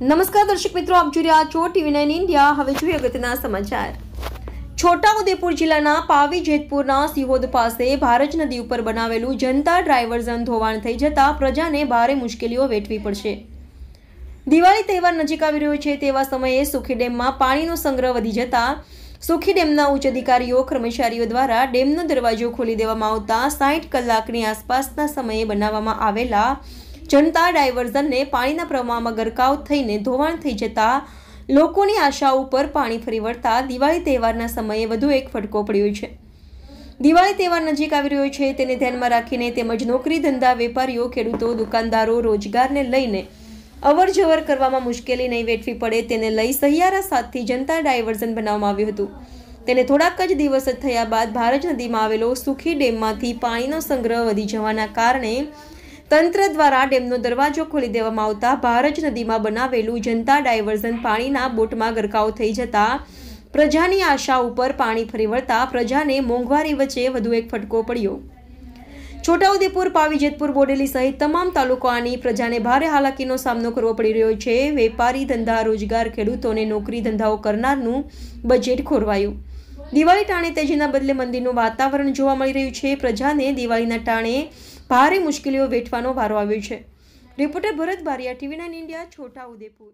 નમસ્કાર દર્શક મિત્રો આપ જોઈ રહ્યા છો ટીવી નાઇન ઇન્ડિયા હવે જોઈએ અગત્યના સમાચાર છોટાઉદેપુર જિલ્લાના પાવી જેતપુરના સિહોદ પાસે ભારત નદી ઉપર બનાવેલું જનતા ડ્રાઇવર્ઝન ધોવાણ થઈ જતાં પ્રજાને ભારે મુશ્કેલીઓ વેઠવી પડશે દિવાળી તહેવાર નજીક આવી રહ્યો છે તેવા સમયે સુખી ડેમમાં પાણીનો સંગ્રહ વધી જતા સુખી ડેમના ઉચ્ચ અધિકારીઓ કર્મચારીઓ દ્વારા ડેમનો દરવાજો ખોલી દેવામાં આવતા સાઠ કલાકની આસપાસના સમયે બનાવવામાં આવેલા જનતા ડાયવર્ઝનને પાણીના પ્રવાહમાં ગરકાવ થઈને ધોવાણ થઈ જતા લોકોની આશા ઉપર પાણી ફરી વળતા દિવાળી તહેવારના સમયે વધુ એક ફટકો પડ્યો છે દિવાળી તહેવાર નજીક આવી રહ્યો છે તેને ધ્યાનમાં રાખીને તેમજ નોકરી ધંધા વેપારીઓ ખેડૂતો દુકાનદારો રોજગારને લઈને અવર જવર કરવામાં મુશ્કેલી નહીં વેઠવી પડે તેને લઈ સહિયારા સાથથી જનતા ડાયવર્ઝન બનાવવામાં આવ્યું હતું તેને થોડાક જ દિવસ થયા બાદ ભારત નદીમાં આવેલો સુખી ડેમમાંથી પાણીનો સંગ્રહ વધી જવાના કારણે તંત્ર દ્વારા ડેમનો દરવાજો ખોલી દેવામાં આવતા ભારજ નદીમાં બનાવેલું જનતા ડાયવર્ઝન પાણીના બોટમાં ગરકાવ થઈ જતા પ્રજાની આશા ઉપર પાણી ફરી વળતા પ્રજાને મોંઘવારી વચ્ચે વધુ એક ફટકો પડ્યો છોટાઉદેપુર પાવીજેતપુર બોડેલી સહિત તમામ તાલુકાની પ્રજાને ભારે હાલાકીનો સામનો કરવો પડી રહ્યો છે વેપારી ધંધા રોજગાર ખેડૂતોને નોકરી ધંધાઓ કરનારનું બજેટ ખોરવાયું દિવાળી ટાણે તેજીના બદલે મંદિરનું વાતાવરણ જોવા મળી રહ્યું છે પ્રજાને દિવાળીના ટાણે ભારે મુશ્કેલીઓ વેઠવાનો વારો આવ્યો છે reporter Bharat Bariya TV nine India Chhota Udepur